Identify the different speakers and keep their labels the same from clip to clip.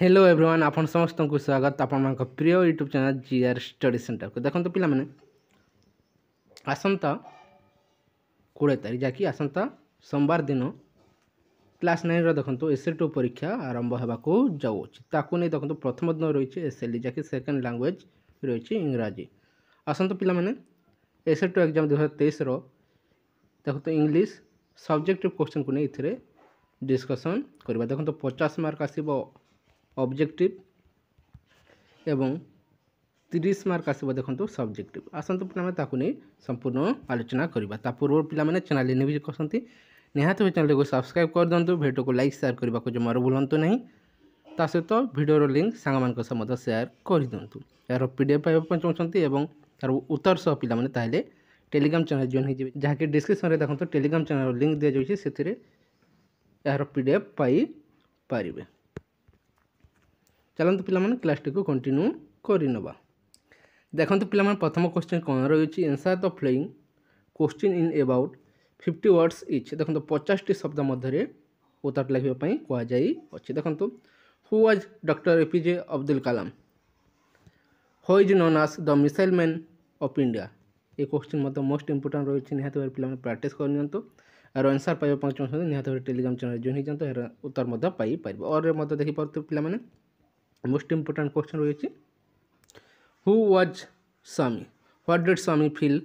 Speaker 1: hello everyone ଆପଣ ସମସ୍ତଙ୍କୁ ସ୍ୱାଗତ ଆପଣମାନଙ୍କ ପ୍ରିୟ YouTube channel G R study ସେଣ୍ଟରକୁ ଦେଖନ୍ତୁ ପିଲାମାନେ ଆସନ୍ତା କୋଡ଼ିଏ ତାରିଖ ଯାହାକି ଆସନ୍ତା ସୋମବାର ଦିନ କ୍ଲାସ୍ ନାଇନ୍ର ଦେଖନ୍ତୁ ଏସ୍ଏଲ୍ ଟୁ ପରୀକ୍ଷା ଆରମ୍ଭ ହେବାକୁ ଯାଉଛି ତାକୁ ନେଇ ଦେଖନ୍ତୁ ପ୍ରଥମ ଦିନ ରହିଛି ଏସ୍ଏଲ୍ଇ ଯାହାକି ସେକେଣ୍ଡ ଲାଙ୍ଗୁଏଜ୍ ରହିଛି ଇଂରାଜୀ ଆସନ୍ତୁ ପିଲାମାନେ ଏସ୍ଏଲ୍ ଟୁ ଏକ୍ଜାମ୍ ଦୁଇହଜାର ତେଇଶର ଦେଖନ୍ତୁ ଇଂଲିଶ ସବଜେକ୍ଟିଭ୍ କୋଶ୍ଚିନ୍କୁ ନେଇ ଏଥିରେ ଡିସ୍କସନ୍ କରିବା ଦେଖନ୍ତୁ ପଚାଶ ମାର୍କ ଆସିବ অবজেক্টিভ ଏବଂ ତିରିଶ ମାର୍କ ଆସିବ ଦେଖନ୍ତୁ ସବଜେକ୍ଟିଭ୍ ଆସନ୍ତୁ ପିଲାମାନେ ତାକୁ ନେଇ ସମ୍ପୂର୍ଣ୍ଣ ଆଲୋଚନା କରିବା ତା ପୂର୍ବରୁ ପିଲାମାନେ ଚ୍ୟାନେଲ୍ ଇନ୍ଭିଜ୍ କରିଛନ୍ତି ନିହାତି ଭାବେ ଚ୍ୟାନେଲ୍କୁ ସବସ୍କ୍ରାଇବ୍ କରିଦିଅନ୍ତୁ ଭିଡ଼ିଓକୁ ଲାଇକ୍ ସେୟାର କରିବାକୁ ଜମାରୁ ଭୁଲନ୍ତୁ ନାହିଁ ତା ସହିତ ଭିଡ଼ିଓର ଲିଙ୍କ୍ ସାଙ୍ଗମାନଙ୍କ ସହ ମଧ୍ୟ ସେୟାର କରିଦିଅନ୍ତୁ ଏହାର ପି ଡି ଏଫ୍ ପାଇବା ପାଇଁ ଚାହୁଁଛନ୍ତି ଏବଂ ତା'ର ଉତ୍ତର ସହ ପିଲାମାନେ ତାହେଲେ ଟେଲିଗ୍ରାମ୍ ଚ୍ୟାନେଲ୍ ଜଏନ୍ ହୋଇଯିବେ ଯାହାକି ଡିସ୍କ୍ରିପ୍ସନ୍ରେ ଦେଖନ୍ତୁ ଟେଲିଗ୍ରାମ୍ ଚ୍ୟାନେଲ୍ର ଲିଙ୍କ୍ ଦିଆଯାଇଛି ସେଥିରେ ଏହାର ପି ଡି ଏଫ୍ ପାଇପାରିବେ ଚାଲନ୍ତୁ ପିଲାମାନେ କ୍ଲାସ୍ଟିକୁ କଣ୍ଟିନ୍ୟୁ କରିନେବା ଦେଖନ୍ତୁ ପିଲାମାନେ ପ୍ରଥମ କୋଶ୍ଚିନ୍ କ'ଣ ରହିଛି answer the following question in about fifty words each ଦେଖନ୍ତୁ ପଚାଶଟି ଶବ୍ଦ ମଧ୍ୟରେ ଉତ୍ତର ଲେଖିବା ପାଇଁ କୁହାଯାଇଅଛି ଦେଖନ୍ତୁ who was doctor A P J Abdul Kalam who is known as the missile man of India ଏ କୋଶ୍ଚିନ୍ ମଧ୍ୟ ମୋଷ୍ଟ ଇମ୍ପୋର୍ଟାଣ୍ଟ ରହିଛି ନିହାତି ଭାବରେ ପିଲାମାନେ ପ୍ରାକ୍ଟିସ୍ କରିନିଅନ୍ତୁ ଆର ଆନ୍ସର୍ ପାଇବା ପାଇଁ ଚାହୁଁଛନ୍ତି ନିହାତି ଭାବରେ ଟେଲିଗ୍ରାମ ଚ୍ୟାନେଲ୍ ଜଏନ୍ ହୋଇଯାଆନ୍ତୁ ଏହାର ଉତ୍ତର ମଧ୍ୟ ପାଇପାରିବ ଅର୍ରେ ମଧ୍ୟ ଦେଖିପାରୁଥିବେ ପିଲାମାନେ মোস্ট ইম্পর্ট্যান্ট কোশ্চেন রয়েছে who was Swami what did Swami feel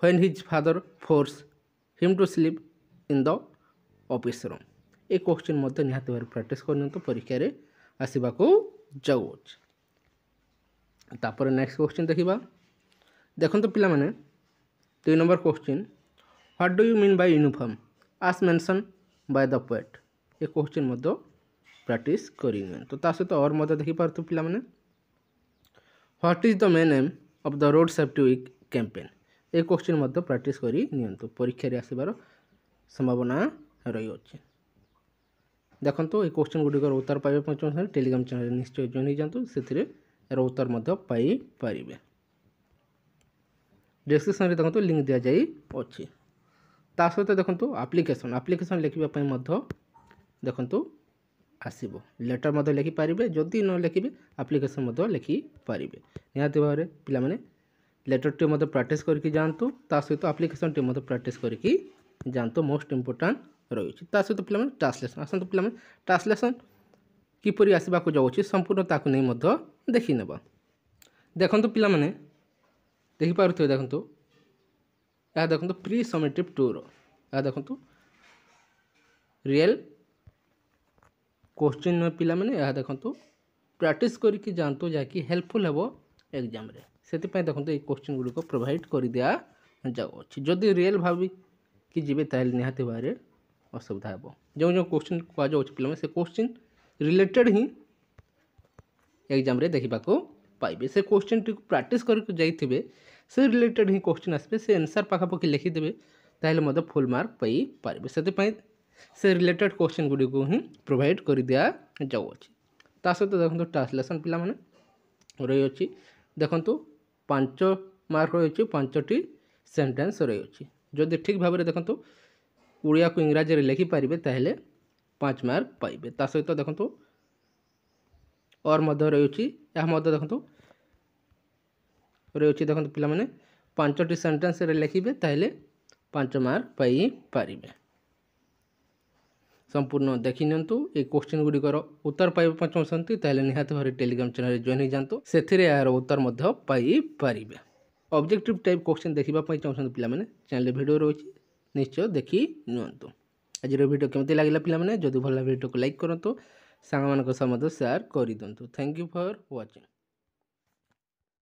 Speaker 1: when his father force him to sleep in the office room ଏ କୋଶ୍ଚିନ୍ ମଧ୍ୟ ନିହାତି ଭାବରେ ପ୍ରାକ୍ଟିସ୍ କରିନିଅନ୍ତୁ ପରୀକ୍ଷାରେ ଆସିବାକୁ ଯାଉଅଛି ତାପରେ ନେକ୍ସଟ କୋଶ୍ଚିନ୍ ଦେଖିବା ଦେଖନ୍ତୁ ପିଲାମାନେ ଦୁଇ number question what do you mean by uniform as mention by the poet ଏ କୋଶ୍ଚିନ୍ ମଧ୍ୟ ପ୍ରାକ୍ଟିସ୍ କରିବେ ତ ତା ସହିତ ଅର୍ ମଧ୍ୟ ଦେଖିପାରୁଥିବେ ପିଲାମାନେ what is the main aim of the road safety week campaign ଏ କୋଶ୍ଚିନ୍ ମଧ୍ୟ ପ୍ରାକ୍ଟିସ୍ କରି ନିଅନ୍ତୁ ପରୀକ୍ଷାରେ ଆସିବାର ସମ୍ଭାବନା ରହିଅଛି ଦେଖନ୍ତୁ ଏ କୋଶ୍ଚିନ୍ ଗୁଡ଼ିକର ଉତ୍ତର ପାଇବା ପାଇଁ ଚାହୁଁଛନ୍ତି ଟେଲିଗ୍ରାମ ଚ୍ୟାନେଲ୍ ନିଶ୍ଚୟ ଜଏନ୍ ହେଇଯାଆନ୍ତୁ ସେଥିରେ ଏହାର ଉତ୍ତର ମଧ୍ୟ ପାଇପାରିବେ ଡେସ୍କ୍ରିପ୍ସନ୍ରେ ଦେଖନ୍ତୁ ଲିଙ୍କ୍ ଦିଆଯାଇଅଛି ତା ସହିତ ଦେଖନ୍ତୁ ଆପ୍ଲିକେସନ୍ ଆପ୍ଲିକେସନ୍ ଲେଖିବା ପାଇଁ ମଧ୍ୟ ଦେଖନ୍ତୁ ଆସିବ ଲେଟର୍ ମଧ୍ୟ ଲେଖିପାରିବେ ଯଦି ନ ଲେଖିବେ ଆପ୍ଲିକେସନ୍ ମଧ୍ୟ ଲେଖିପାରିବେ ନିହାତି ଭାବରେ ପିଲାମାନେ ଲେଟର୍ଟି ମଧ୍ୟ ପ୍ରାକ୍ଟିସ୍ କରିକି ଯାଆନ୍ତୁ ତା ସହିତ ଆପ୍ଲିକେସନ୍ଟି ମଧ୍ୟ ପ୍ରାକ୍ଟିସ୍ କରିକି ଯାଆନ୍ତୁ ମୋଷ୍ଟ ଇମ୍ପୋର୍ଟାଣ୍ଟ ରହିଛି ତା ସହିତ ପିଲାମାନେ ଟ୍ରାନ୍ସଲେସନ୍ ଆସନ୍ତୁ ପିଲାମାନେ ଟ୍ରାନ୍ସଲେସନ୍ କିପରି ଆସିବାକୁ ଯାଉଛି ସମ୍ପୂର୍ଣ୍ଣ ତାକୁ ନେଇ ମଧ୍ୟ ଦେଖିନେବା ଦେଖନ୍ତୁ ପିଲାମାନେ ଦେଖିପାରୁଥିବେ ଦେଖନ୍ତୁ ଏହା ଦେଖନ୍ତୁ ପ୍ରି ସମିଟିଭ୍ ଟୁର ଏହା ଦେଖନ୍ତୁ ରିଏଲ୍ क्वेश्चन नुह पाने देखो तो, प्राक्ट करके जातु जहाँकि हेल्पफुल हे एक्जाम से देखते तो, ये क्वेश्चन गुड़िक प्रोभाइड कर दि जाऊँ जदि रियल भाविकी जी तहत भावे असुविधा हे जो जो क्वेश्चन कह जाए पे से क्वेश्चन रिलेटेड ही एग्जाम देखा पाइबे से क्वेश्चन टी प्राक्ट करके जाइए से रिलेटेड ही क्वेश्चन आसपे से एनसर पाखापाखी लिखिदेवे फुल मार्क पाई पारे से से रिलेटेड क्वेश्चन गुड़िक हिं प्रोभाइड कर दि जाऊँच ତା ସହିତ ଦେଖନ୍ତୁ ଟ୍ରାନ୍ସଲେସନ୍ ପିଲାମାନେ ରହିଅଛି ଦେଖନ୍ତୁ ପାଞ୍ଚ ମାର୍କ ରହିଅଛି ପାଞ୍ଚଟି ସେଣ୍ଟେନ୍ସ ରହିଅଛି ଯଦି ଠିକ୍ ଭାବରେ ଦେଖନ୍ତୁ ଓଡ଼ିଆକୁ ଇଂରାଜୀରେ ଲେଖିପାରିବେ ତାହେଲେ ପାଞ୍ଚ ମାର୍କ ପାଇବେ ତା ସହିତ ଦେଖନ୍ତୁ ଅର୍ ମଧ୍ୟ ରହିଅଛି ଏହା ମଧ୍ୟ ଦେଖନ୍ତୁ ରହିଅଛି ଦେଖନ୍ତୁ ପିଲାମାନେ ପାଞ୍ଚଟି ସେଣ୍ଟେନ୍ସରେ ଲେଖିବେ ତାହେଲେ ପାଞ୍ଚ ମାର୍କ ପାଇପାରିବେ ସମ୍ପୂର୍ଣ୍ଣ ଦେଖିନିଅନ୍ତୁ ଏହି କୋଶ୍ଚିନ୍ ଗୁଡ଼ିକର ଉତ୍ତର ପାଇବା ପାଇଁ ଚାହୁଁଛନ୍ତି ତାହେଲେ ନିହାତି ଭାବରେ ଟେଲିଗ୍ରାମ ଚ୍ୟାନେଲରେ ଜଏନ୍ ହୋଇଯାଆନ୍ତୁ ସେଥିରେ ଏହାର ଉତ୍ତର ମଧ୍ୟ ପାଇପାରିବେ ଅବଜେକ୍ଟିଭ୍ ଟାଇପ୍ କୋଶ୍ଚିନ୍ ଦେଖିବା ପାଇଁ ଚାହୁଁଛନ୍ତି ପିଲାମାନେ ଚ୍ୟାନେଲରେ ଭିଡ଼ିଓ ରହୁଛି ନିଶ୍ଚୟ ଦେଖି ନିଅନ୍ତୁ ଆଜିର ଭିଡ଼ିଓ କେମିତି ଲାଗିଲା ପିଲାମାନେ ଯଦି ଭଲ ଭିଡ଼ିଓକୁ ଲାଇକ୍ କରନ୍ତୁ ସାଙ୍ଗମାନଙ୍କ ସହ ମଧ୍ୟ ସେୟାର କରିଦିଅନ୍ତୁ ଥ୍ୟାଙ୍କ ୟୁ ଫର୍ ୱାଚିଂ